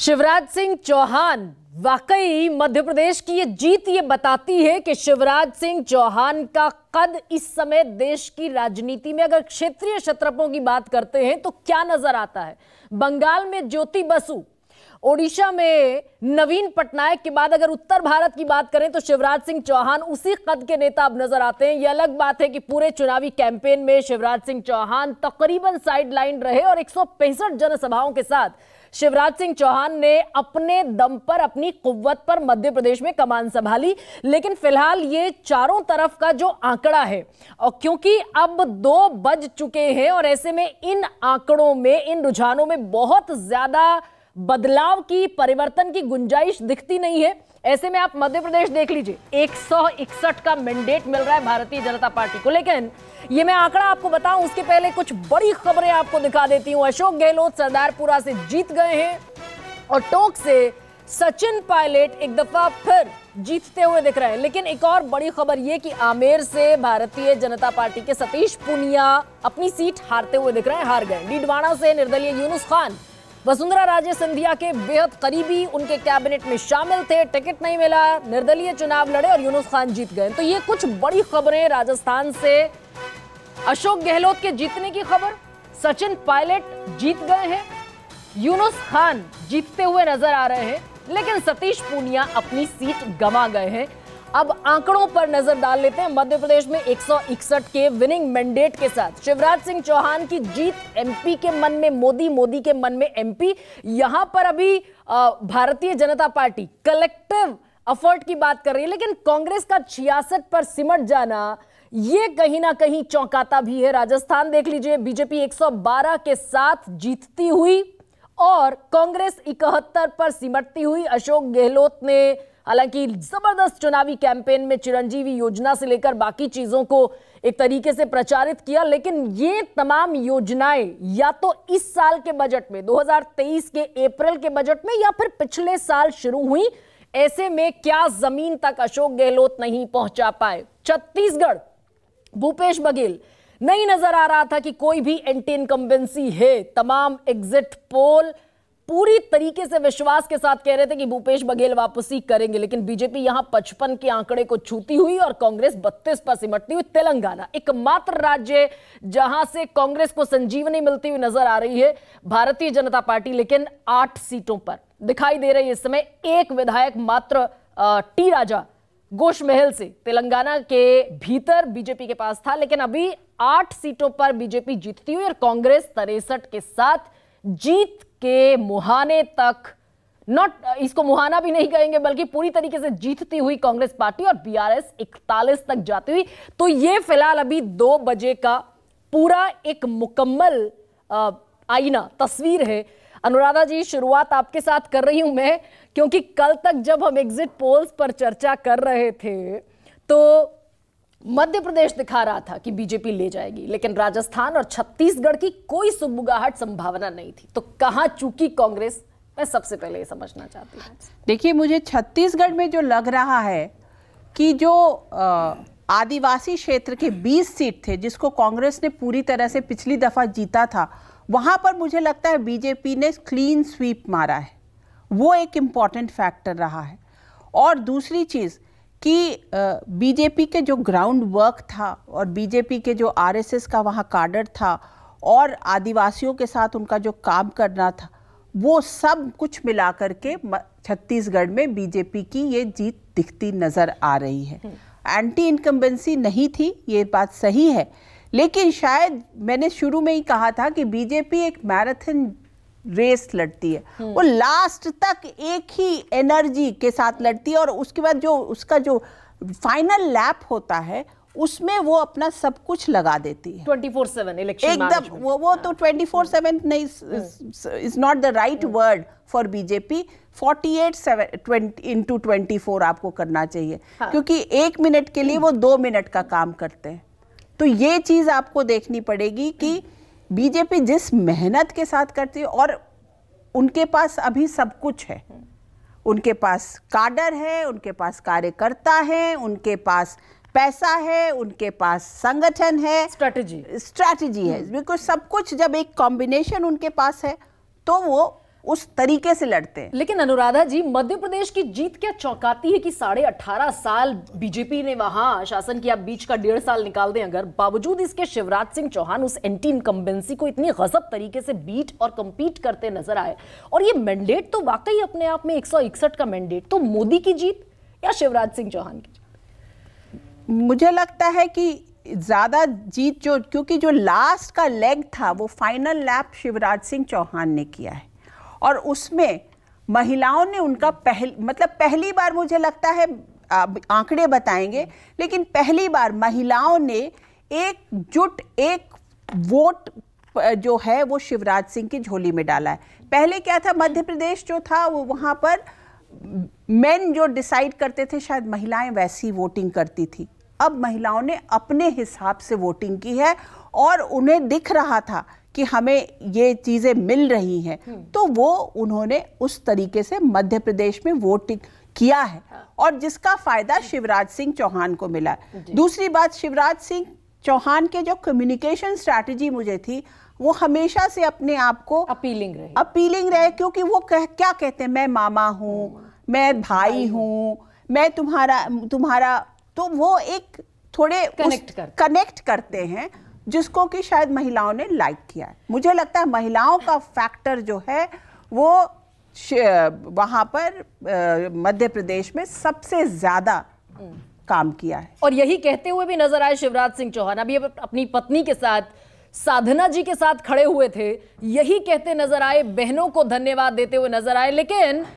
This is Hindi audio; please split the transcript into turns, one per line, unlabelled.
शिवराज सिंह चौहान वाकई मध्य प्रदेश की ये जीत ये बताती है कि शिवराज सिंह चौहान का कद इस समय देश की राजनीति में अगर क्षेत्रीय क्षत्रपों की बात करते हैं तो क्या नजर आता है बंगाल में ज्योति बसु ओडिशा में नवीन पटनायक के बाद अगर उत्तर भारत की बात करें तो शिवराज सिंह चौहान उसी कद के नेता अब नजर आते हैं यह अलग बात है कि पूरे चुनावी कैंपेन में शिवराज सिंह चौहान तकरीबन साइडलाइन रहे और एक जनसभाओं के साथ शिवराज सिंह चौहान ने अपने दम पर अपनी कुवत पर मध्य प्रदेश में कमान संभाली लेकिन फिलहाल ये चारों तरफ का जो आंकड़ा है और क्योंकि अब दो बज चुके हैं और ऐसे में इन आंकड़ों में इन रुझानों में बहुत ज्यादा बदलाव की परिवर्तन की गुंजाइश दिखती नहीं है ऐसे में आप मध्य प्रदेश देख लीजिए एक का मैंडेट मिल रहा है भारतीय जनता पार्टी को लेकिन ये मैं आंकड़ा आपको बताऊं उसके पहले कुछ बड़ी खबरें आपको दिखा देती हूं अशोक गहलोत सरदारपुरा से जीत गए हैं और टोंक से सचिन पायलट एक दफा फिर जीतते हुए दिख रहे हैं लेकिन एक और बड़ी खबर यह कि आमेर से भारतीय जनता पार्टी के सतीश पुनिया अपनी सीट हारते हुए दिख रहे हैं हार गए डीडवाड़ा से निर्दलीय यूनुस खान वसुंधरा राजे सिंधिया के बेहद करीबी उनके कैबिनेट में शामिल थे टिकट नहीं मिला निर्दलीय चुनाव लड़े और यूनुस खान जीत गए तो ये कुछ बड़ी खबरें राजस्थान से अशोक गहलोत के जीतने की खबर सचिन पायलट जीत गए हैं यूनुस खान जीतते हुए नजर आ रहे हैं लेकिन सतीश पूनिया अपनी सीट गंवा गए हैं अब आंकड़ों पर नजर डाल लेते हैं मध्य प्रदेश में एक के विनिंग मैंडेट के साथ शिवराज सिंह चौहान की जीत एमपी के मन में मोदी मोदी के मन में एमपी यहां पर अभी भारतीय जनता पार्टी कलेक्टिव अफर्ट की बात कर रही है लेकिन कांग्रेस का छियासठ पर सिमट जाना ये कहीं ना कहीं चौंकाता भी है राजस्थान देख लीजिए बीजेपी 112 के साथ जीतती हुई और कांग्रेस इकहत्तर पर सिमटती हुई अशोक गहलोत ने हालांकि जबरदस्त चुनावी कैंपेन में चिरंजीवी योजना से लेकर बाकी चीजों को एक तरीके से प्रचारित किया लेकिन ये तमाम योजनाएं या तो इस साल के बजट में 2023 के अप्रैल के बजट में या फिर पिछले साल शुरू हुई ऐसे में क्या जमीन तक अशोक गहलोत नहीं पहुंचा पाए छत्तीसगढ़ भूपेश बघेल नहीं नजर आ रहा था कि कोई भी एंटी इनकम्बेंसी है तमाम एग्जिट पोल पूरी तरीके से विश्वास के साथ कह रहे थे कि भूपेश बघेल वापसी करेंगे लेकिन बीजेपी यहां पचपन के आंकड़े को छूती हुई और कांग्रेस 32 पर सिमटती हुई तेलंगाना एकमात्र राज्य जहां से कांग्रेस को संजीवनी मिलती हुई नजर आ रही है भारतीय जनता पार्टी लेकिन आठ सीटों पर दिखाई दे रही है इस समय एक विधायक मात्र टी राजा गोश महल से तेलंगाना के भीतर बीजेपी के पास था लेकिन अभी आठ सीटों पर बीजेपी जीतती हुई और कांग्रेस तिरसठ के साथ जीत के मुहाने तक नॉट इसको मुहाना भी नहीं कहेंगे बल्कि पूरी तरीके से जीतती हुई कांग्रेस पार्टी और बीआरएस 41 तक जाती हुई तो ये फिलहाल अभी दो बजे का पूरा एक मुकम्मल आईना तस्वीर है अनुराधा जी शुरुआत आपके साथ कर रही हूं मैं क्योंकि कल तक जब हम एग्जिट पोल्स पर चर्चा कर रहे थे तो मध्य प्रदेश दिखा रहा था कि बीजेपी ले जाएगी लेकिन राजस्थान और छत्तीसगढ़ की कोई सुबुगाहट संभावना नहीं थी तो कहाँ चूकी कांग्रेस मैं सबसे पहले ये समझना चाहती हूँ
देखिए मुझे छत्तीसगढ़ में जो लग रहा है कि जो आदिवासी क्षेत्र के 20 सीट थे जिसको कांग्रेस ने पूरी तरह से पिछली दफ़ा जीता था वहाँ पर मुझे लगता है बीजेपी ने क्लीन स्वीप मारा है वो एक इम्पॉर्टेंट फैक्टर रहा है और दूसरी चीज़ कि बीजेपी के जो ग्राउंड वर्क था और बीजेपी के जो आरएसएस का वहाँ काडर था और आदिवासियों के साथ उनका जो काम करना था वो सब कुछ मिला के छत्तीसगढ़ में बीजेपी की ये जीत दिखती नज़र आ रही है एंटी इनकम्बेंसी हम्म। नहीं थी ये बात सही है लेकिन शायद मैंने शुरू में ही कहा था कि बीजेपी एक मैराथन रेस लड़ती है हम्म। वो लास्ट तक एक ही एनर्जी के साथ लड़ती है और उसके बाद जो उसका जो फाइनल लैप होता है उसमें वो अपना सब कुछ लगा देती है फोर सेवन इलेक्शन एकदम वो वो तो फोर हाँ। Seven hmm. नहीं is not the right word for BJP 48 twenty into twenty आपको करना चाहिए हाँ. क्योंकि एक मिनट के लिए वो हम्म। दो मिनट का काम करते हैं तो ये चीज आपको देखनी पड़ेगी कि बीजेपी जिस मेहनत के साथ करती है और उनके पास अभी सब कुछ है उनके पास काडर है उनके पास कार्यकर्ता है उनके पास पैसा है उनके पास संगठन है स्ट्रेटजी स्ट्रैटेजी है हम्म। बिकॉज सब कुछ जब एक कॉम्बिनेशन उनके पास है तो वो उस तरीके
से लड़ते हैं लेकिन अनुराधा जी मध्य प्रदेश की जीत क्या चौंकाती है कि साढ़े अठारह साल बीजेपी ने वहां शासन किया बीच का डेढ़ साल निकाल दें अगर बावजूद इसके शिवराज सिंह चौहान उस एंटी इनकम्बेंसी को इतनी गजब तरीके से बीट और कंपीट करते नजर आए और ये मैंडेट तो वाकई अपने आप में एक का मैंडेट तो मोदी की जीत या शिवराज सिंह चौहान की
जीत मुझे लगता है कि ज़्यादा जीत जो क्योंकि जो लास्ट का लेग था वो फाइनल लैप शिवराज सिंह चौहान ने किया है और उसमें महिलाओं ने उनका पहल मतलब पहली बार मुझे लगता है आंकड़े बताएंगे लेकिन पहली बार महिलाओं ने एकजुट एक वोट जो है वो शिवराज सिंह की झोली में डाला है पहले क्या था मध्य प्रदेश जो था वो वहाँ पर मेन जो डिसाइड करते थे शायद महिलाएं वैसी वोटिंग करती थी अब महिलाओं ने अपने हिसाब से वोटिंग की है और उन्हें दिख रहा था कि हमें ये चीज़ें मिल रही हैं हम्म। तो वो उन्होंने उस तरीके से मध्य प्रदेश में वोट किया है हाँ। और जिसका फायदा शिवराज सिंह चौहान को मिला दूसरी बात शिवराज सिंह चौहान के जो कम्युनिकेशन स्ट्रैटेजी मुझे थी वो हमेशा से अपने आप को अपीलिंग रहे अपीलिंग रहे क्योंकि वो कह, क्या कहते हैं मैं मामा हूँ हम्म। मैं भाई हूँ मैं तुम्हारा तुम्हारा तो वो एक थोड़े कनेक्ट करते, कनेक्ट करते हैं जिसको कि शायद महिलाओं ने लाइक किया है मुझे लगता है महिलाओं का फैक्टर जो है वो वहाँ पर मध्य प्रदेश में सबसे ज़्यादा काम किया है
और यही कहते हुए भी नजर आए शिवराज सिंह चौहान अभी अपनी पत्नी के साथ साधना जी के साथ खड़े हुए थे यही कहते नजर आए बहनों को धन्यवाद देते हुए नजर आए लेकिन